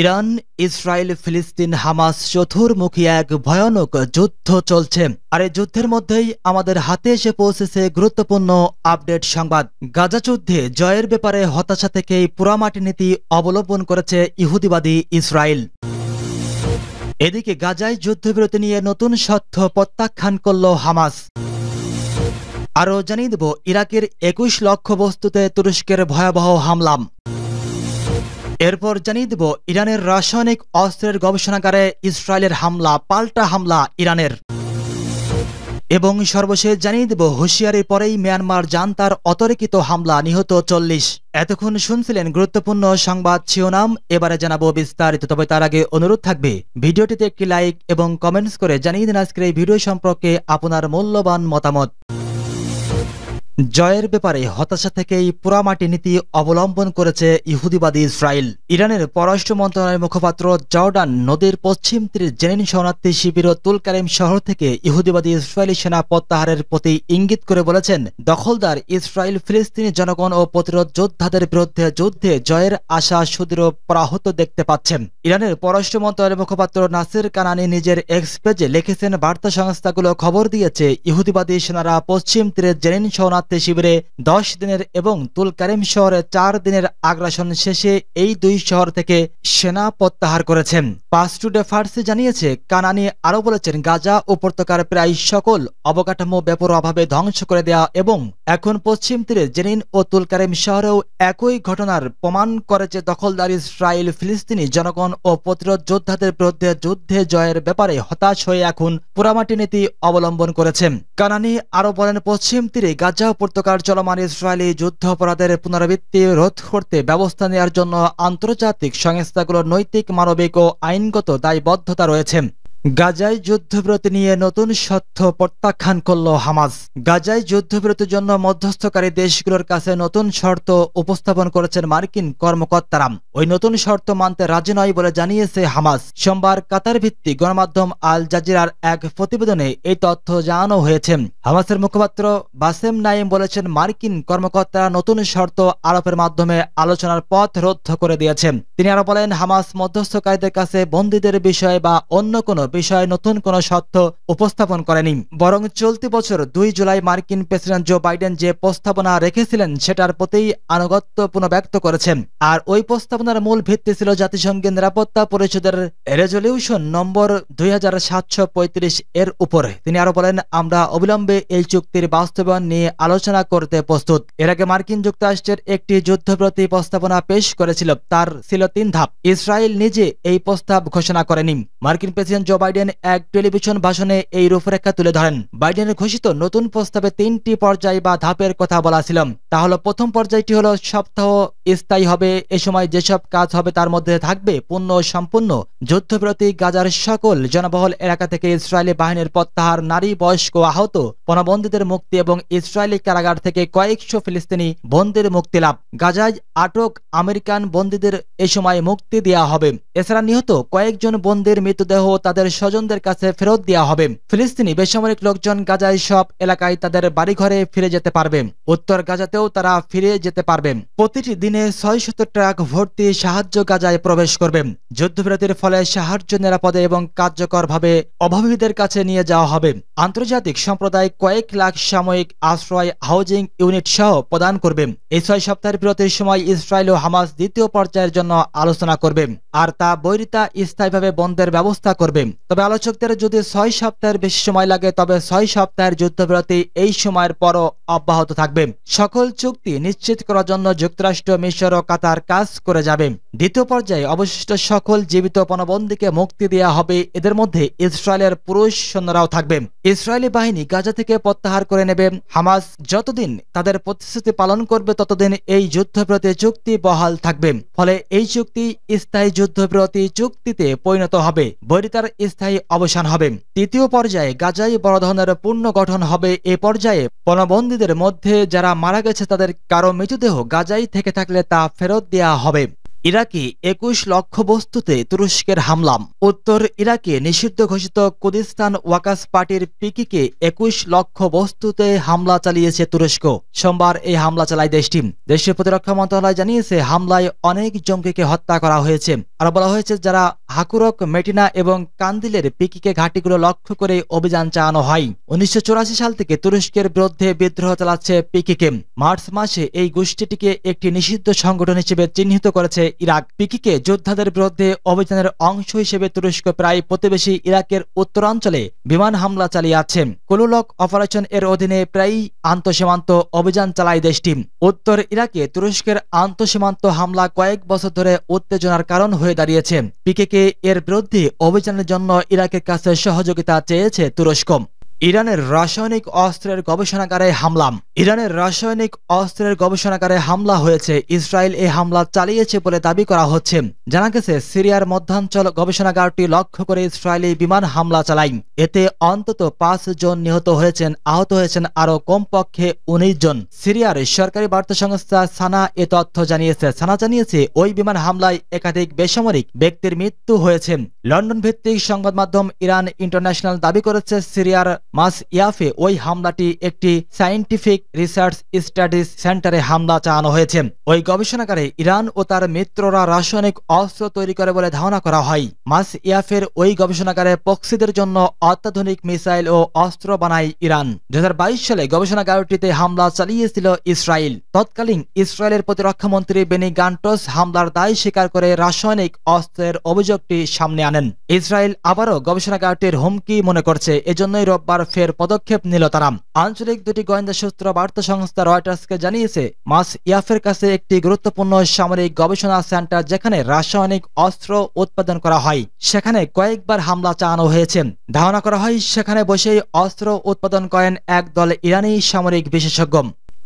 Iran Israel ফিলিস্তিন Hamas চতুর্মুখী এক ভয়ানক যুদ্ধ চলছে আর এই যুদ্ধের মধ্যেই আমাদের হাতে এসে পৌঁছেছে গুরুত্বপূর্ণ আপডেট সংবাদ গাজা যুদ্ধে জয়ের ব্যাপারে হতাশা থেকেই পুরামাটি নীতি অবলম্বন করেছে ইহুদিবাদী ইসরায়েল এদিকে গাজায় যুদ্ধবিরতি নিয়ে নতুন সত্য প্রত্যাখ্যান করল হামাস আরও জানিয়ে দেব ইরাকের একুশ লক্ষ বস্তুতে তুরস্কের ভয়াবহ হামলাম এরপর জানিয়ে দেব ইরানের রাসায়নিক অস্ত্রের গবেষণাগারে ইসরায়েলের হামলা পাল্টা হামলা ইরানের এবং সর্বশেষ জানিয়ে দেব হুঁশিয়ারির পরেই মিয়ানমার যান তার অতর্কিত হামলা নিহত চল্লিশ এতক্ষণ শুনছিলেন গুরুত্বপূর্ণ সংবাদ নাম এবারে জানাবো বিস্তারিত তবে তার আগে অনুরোধ থাকবে ভিডিওটিতে একটি লাইক এবং কমেন্টস করে জানিয়ে দিন আজকের এই ভিডিও সম্পর্কে আপনার মূল্যবান মতামত জয়ের ব্যাপারে হতাশা থেকেই পোড়ামাটি নীতি অবলম্বন করেছে ইহুদিবাদী ইসরায়েল ইরানের পররাষ্ট্র মন্ত্রণালয়ের মুখপাত্র জর্ডান নদীর পশ্চিম তীর জেনিন শরণার্থী শিবির তুলকারিম শহর থেকে ইহুদিবাদী ইসরায়েলি সেনা প্রত্যাহারের প্রতি ইঙ্গিত করে বলেছেন দখলদার ইসরায়েল ফিলিস্তিনি জনগণ ও প্রতিরোধ যোদ্ধাদের বিরুদ্ধে যুদ্ধে জয়ের আশা সুদৃঢ় প্রাহত দেখতে পাচ্ছেন ইরানের পররাষ্ট্র মন্ত্রণালয়ের মুখপাত্র নাসির কানানি নিজের এক্স পেজে লিখেছেন বার্তা সংস্থাগুলো খবর দিয়েছে ইহুদিবাদী সেনারা পশ্চিম তীরের জেনিন শরণার্থী শিবিরে দশ দিনের এবং তুলকারিম শহরে চার দিনের আগ্রাসন শেষে এই দুই শহর থেকে সেনা প্রত্যাহার করেছেন পাস্টুডে ফার্সি জানিয়েছে কানানি আরও বলেছেন গাজা উপত্যকার প্রায় সকল অবকাঠামো অভাবে ধ্বংস করে দেয়া এবং এখন পশ্চিম তীরে জেনিন ও তুলকারিম শহরেও একই ঘটনার প্রমাণ করেছে দখলদার ইসরায়েল ফিলিস্তিনি জনগণ ও প্রতিরোধ যোদ্ধাদের বিরুদ্ধে যুদ্ধে জয়ের ব্যাপারে হতাশ হয়ে এখন পোড়ামাটি নীতি অবলম্বন করেছে কানানি আরও বলেন পশ্চিম তীরে গাজা উপত্যকার চলমান ইসরায়েলি যুদ্ধ অপরাধের পুনরাবৃত্তি রোধ করতে ব্যবস্থা নেওয়ার জন্য আন্তর্জাতিক সংস্থাগুলোর নৈতিক মানবিক ও আইনগত দায়বদ্ধতা রয়েছে গাজায় যুদ্ধব্রত নিয়ে নতুন সত্য প্রত্যাখ্যান করল হামাজ গাজায় যুদ্ধব্রত জন্য মধ্যস্থকারী দেশগুলোর কাছে নতুন শর্ত উপস্থাপন করেছেন মার্কিন কর্মকর্তারা ওই নতুন শর্ত মানতে রাজি নয় বলে জানিয়েছে হামাজ সোমবার কাতার ভিত্তি গণমাধ্যম আল জাজিরার এক প্রতিবেদনে এই তথ্য জানানো হয়েছে হামাসের মুখপাত্র বাসেম নাইম বলেছেন মার্কিন কর্মকর্তারা নতুন শর্ত আরোপের মাধ্যমে আলোচনার পথ রোধ করে দিয়েছেন তিনি আরো বলেন হামাস মধ্যস্থকারীদের কাছে বন্দীদের বিষয়ে বা অন্য কোনো বিষয়ে নতুন কোনো সত্য উপস্থাপন করেনি বরং চলতি বছর দুই জুলাই মার্কিন প্রেসিডেন্ট জো বাইডেন যে প্রস্তাবনা রেখেছিলেন সেটার প্রতিই আনুগত্য পুনর্ব্যক্ত করেছেন আর ওই প্রস্তাবনার মূল ভিত্তি ছিল জাতিসংঘের নিরাপত্তা পরিষদের রেজলিউশন নম্বর দুই এর উপরে তিনি আরো বলেন আমরা অবিলম্বে এই চুক্তির বাস্তবায়ন নিয়ে আলোচনা করতে প্রস্তুত এর আগে মার্কিন যুক্তরাষ্ট্রের একটি যুদ্ধপ্রতি প্রস্তাবনা পেশ করেছিল তার ছিল তিন ধাপ ইসরায়েল নিজে এই প্রস্তাব ঘোষণা করেনি মার্কিন প্রেসিডেন্ট জো বাইডেন এক টেলিভিশন ভাষণে এই রূপরেখা তুলে ধরেন বাইডেনের ঘোষিত নতুন প্রস্তাবে তিনটি পর্যায় বা ধাপের কথা বলা ছিলাম তাহলে প্রথম পর্যায়টি হলো সপ্তাহ স্থায়ী হবে এ সময় যেসব কাজ হবে তার মধ্যে থাকবে পূর্ণ সম্পূর্ণ যুদ্ধবিরতি গাজার সকল জনবহল এলাকা থেকে ইসরায়েলি বাহিনীর প্রত্যাহার নারী বয়স্ক আহত পণবন্দীদের মুক্তি এবং ইসরায়েলি কারাগার থেকে কয়েকশো ফিলিস্তিনি বন্দীর মুক্তি লাভ গাজায় আটক আমেরিকান বন্দীদের এ সময় মুক্তি দেওয়া হবে এছাড়া নিহত কয়েকজন বন্দির মৃতদেহ তাদের স্বজনদের কাছে ফেরত দেওয়া হবে ফিলিস্তিনি বেসামরিক লোকজন গাজায় সব এলাকায় তাদের বাড়িঘরে ফিরে যেতে পারবে উত্তর গাজাতেও পরেও তারা ফিরে যেতে পারবেন প্রতিটি দিনে ছয় ট্রাক ভর্তি সাহায্য গাজায় প্রবেশ করবেন যুদ্ধবিরতির ফলে সাহায্য নিরাপদে এবং কার্যকরভাবে অভাবীদের কাছে নিয়ে যাওয়া হবে আন্তর্জাতিক সম্প্রদায় কয়েক লাখ সাময়িক আশ্রয় হাউজিং ইউনিট সহ প্রদান করবেন এই ছয় সপ্তাহের বিরতির সময় ইসরায়েল ও হামাস দ্বিতীয় পর্যায়ের জন্য আলোচনা করবেন আর তা বৈরিতা স্থায়ীভাবে বন্ধের ব্যবস্থা করবে তবে আলোচকদের যদি ছয় সপ্তাহের বেশি সময় লাগে তবে ছয় সপ্তাহের যুদ্ধবিরতি এই সময়ের পরও অব্যাহত থাকবে সকল চুক্তি নিশ্চিত করার জন্য যুক্তরাষ্ট্র মিশর ও কাতার কাজ করে যাবে দ্বিতীয় পর্যায়ে অবশিষ্ট সকল জীবিত পণবন্দীকে মুক্তি দেওয়া হবে এদের মধ্যে ইসরায়েলের পুরুষ সৈন্যরাও থাকবে ইসরায়েলি বাহিনী গাজা থেকে প্রত্যাহার করে নেবে হামাস যতদিন তাদের প্রতিশ্রুতি পালন করবে ততদিন এই যুদ্ধবিরতি চুক্তি বহাল থাকবে ফলে এই চুক্তি স্থায়ী যুদ্ধবিরতি চুক্তিতে পরিণত হবে বৈরিতার স্থায়ী অবসান হবে তৃতীয় পর্যায়ে গাজায় বড় ধরনের পূর্ণ গঠন হবে এ পর্যায়ে পণবন্দীদের মধ্যে যারা মারা গেছে রয়েছে তাদের কারো মৃতদেহ গাজাই থেকে থাকলে তা ফেরত দেয়া হবে ইরাকি একুশ লক্ষ বস্তুতে তুরস্কের হামলাম উত্তর ইরাকে নিষিদ্ধ ঘোষিত কুদিস্তান ওয়াকাস পার্টির পিকিকে একুশ লক্ষ বস্তুতে হামলা চালিয়েছে তুরস্ক সোমবার এই হামলা চালায় দেশটি দেশটির প্রতিরক্ষা মন্ত্রণালয় জানিয়েছে হামলায় অনেক জঙ্গিকে হত্যা করা হয়েছে আর বলা হয়েছে যারা হাকুরক মেটিনা এবং কান্দিলের পিকিকে ঘাটিগুলো লক্ষ্য করে অভিযান চালানো হয় উনিশশো সাল থেকে তুরস্কের বিরুদ্ধে বিদ্রোহ চালাচ্ছে পিকিকে মার্চ মাসে এই গোষ্ঠীটিকে একটি নিষিদ্ধ সংগঠন হিসেবে চিহ্নিত করেছে ইরাক পিকিকে যোদ্ধাদের বিরুদ্ধে অভিযানের অংশ হিসেবে তুরস্ক প্রায় প্রতিবেশী ইরাকের উত্তরাঞ্চলে বিমান হামলা চালিয়ে আছে কোলুলক অপারেশন এর অধীনে প্রায়ই আন্তঃসীমান্ত অভিযান চালায় দেশটি উত্তর ইরাকে তুরস্কের আন্তঃসীমান্ত হামলা কয়েক বছর ধরে উত্তেজনার কারণ হয়ে হয়ে দাঁড়িয়েছে পিকেকে এর বিরুদ্ধে অভিযানের জন্য ইরাকের কাছে সহযোগিতা চেয়েছে তুরস্ক ইরানের রাসায়নিক অস্ত্রের গবেষণাগারে হামলাম ইরানের রাসায়নিক অস্ত্রের গবেষণাগারে হামলা হয়েছে ইসরায়েল এই হামলা চালিয়েছে বলে দাবি করা হচ্ছে জানা গেছে সিরিয়ার মধ্যাঞ্চল গবেষণাগারটি লক্ষ্য করে ইসরায়েলি বিমান হামলা চালায় এতে অন্তত পাঁচ জন নিহত হয়েছেন আহত হয়েছেন আরও কমপক্ষে উনিশ জন সিরিয়ার সরকারি বার্তা সংস্থা সানা এ তথ্য জানিয়েছে সানা জানিয়েছে ওই বিমান হামলায় একাধিক বেসামরিক ব্যক্তির মৃত্যু হয়েছে লন্ডন ভিত্তিক সংবাদ মাধ্যম ইরান ইন্টারন্যাশনাল দাবি করেছে সিরিয়ার মাস ইয়াফে ওই হামলাটি একটি সাইন্টিফিক রিসার্চ স্টাডিজ সেন্টারে হামলা চালানো হয়েছে ওই গবেষণাগারে ইরান ও তার মিত্ররা রাসায়নিক অস্ত্র তৈরি করে বলে ধারণা করা হয় মাস ইয়াফের ওই গবেষণাগারে পক্সিদের জন্য অত্যাধুনিক মিসাইল ও অস্ত্র বানায় ইরান দু সালে গবেষণাগারটিতে হামলা চালিয়েছিল ইসরায়েল তৎকালীন ইসরায়েলের প্রতিরক্ষামন্ত্রী বেনি গান্টস হামলার দায় স্বীকার করে রাসায়নিক অস্ত্রের অভিযোগটি সামনে আনেন ইসরায়েল আবারও গবেষণাগারটির হুমকি মনে করছে এজন্যই রোববার ফের পদক্ষেপ নিল তারা আঞ্চলিক দুটি গোয়েন্দা সূত্র বার্তা সংস্থা রয়টার্সকে জানিয়েছে মাস ইয়াফের কাছে একটি গুরুত্বপূর্ণ সামরিক গবেষণা সেন্টার যেখানে রাসায়নিক অস্ত্র উৎপাদন করা হয় সেখানে কয়েকবার হামলা চালানো হয়েছে ধারণা করা হয় সেখানে বসেই অস্ত্র উৎপাদন করেন এক দল ইরানি সামরিক বিশেষজ্ঞ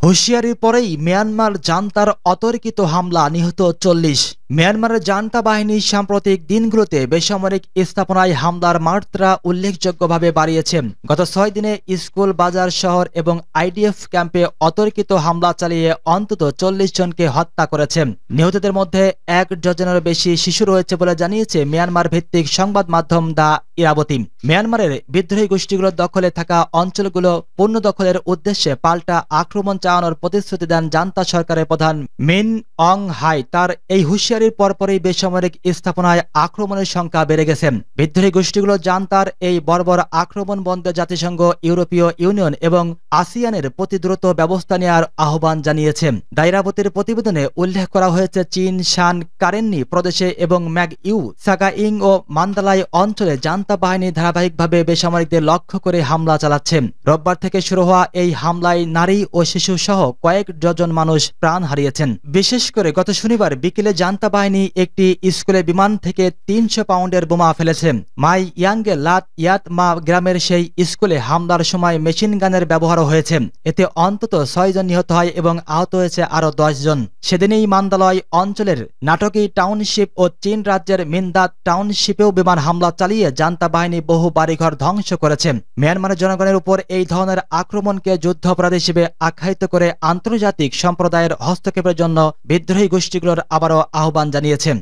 হুঁশিয়ারির পরেই মিয়ানমার জান্তার অতর্কিত হামলা নিহত চল্লিশ মিয়ানমারের জান্তা বাহিনী সাম্প্রতিক দিনগুলোতে বেসামরিক স্থাপনায় হামলার মাত্রা উল্লেখযোগ্যভাবে বাড়িয়েছে গত ছয় দিনে স্কুল বাজার শহর এবং আইডিএফ ক্যাম্পে অতর্কিত হামলা চালিয়ে অন্তত চল্লিশ জনকে হত্যা করেছে নিহতদের মধ্যে এক ডজনেরও বেশি শিশু রয়েছে বলে জানিয়েছে মিয়ানমার ভিত্তিক সংবাদ মাধ্যম দা ইরাবতিম মিয়ানমারের বিদ্রোহী গোষ্ঠীগুলোর দখলে থাকা অঞ্চলগুলো পূর্ণ দখলের উদ্দেশ্যে পাল্টা আক্রমণ চালানোর প্রতিশ্রুতি দেন জান্তা সরকারের প্রধান মিন অং হাই তার এই হুঁশিয়ারির পরপরই বেসামরিক স্থাপনায় আক্রমণের সংখ্যা বেড়ে গেছে বিদ্রোহী গোষ্ঠীগুলো জান্তার এই বর্বর আক্রমণ বন্ধে জাতিসংঘ ইউরোপীয় ইউনিয়ন এবং আসিয়ানের প্রতি দ্রুত ব্যবস্থা নেওয়ার আহ্বান জানিয়েছে দায়রাবতির প্রতিবেদনে উল্লেখ করা হয়েছে চীন শান কারেন্নি প্রদেশে এবং ম্যাগ ইউ সাগাইং ও মান্দালাই অঞ্চলে জান্তা নিরাপত্তা বাহিনী ধারাবাহিকভাবে বেসামরিকদের লক্ষ্য করে হামলা চালাচ্ছে রোববার থেকে শুরু হওয়া এই হামলায় নারী ও শিশু সহ কয়েক ডজন মানুষ প্রাণ হারিয়েছেন বিশেষ করে গত শনিবার বিকেলে জান্তা বাহিনী একটি স্কুলে বিমান থেকে তিনশো পাউন্ডের বোমা ফেলেছে মাই ইয়াংগে লাত ইয়াত মা গ্রামের সেই স্কুলে হামলার সময় মেশিন গানের ব্যবহারও হয়েছে এতে অন্তত ছয়জন নিহত হয় এবং আহত হয়েছে আরও জন সেদিনেই মান্দালয় অঞ্চলের নাটকী টাউনশিপ ও চীন রাজ্যের মিন্দাত টাউনশিপেও বিমান হামলা চালিয়ে জান্তা জান্তা বাহিনী বহু বাড়িঘর ধ্বংস করেছে মিয়ানমারের জনগণের উপর এই ধরনের আক্রমণকে যুদ্ধ হিসেবে আখ্যায়িত করে আন্তর্জাতিক সম্প্রদায়ের হস্তক্ষেপের জন্য বিদ্রোহী গোষ্ঠীগুলোর আবারও আহ্বান জানিয়েছেন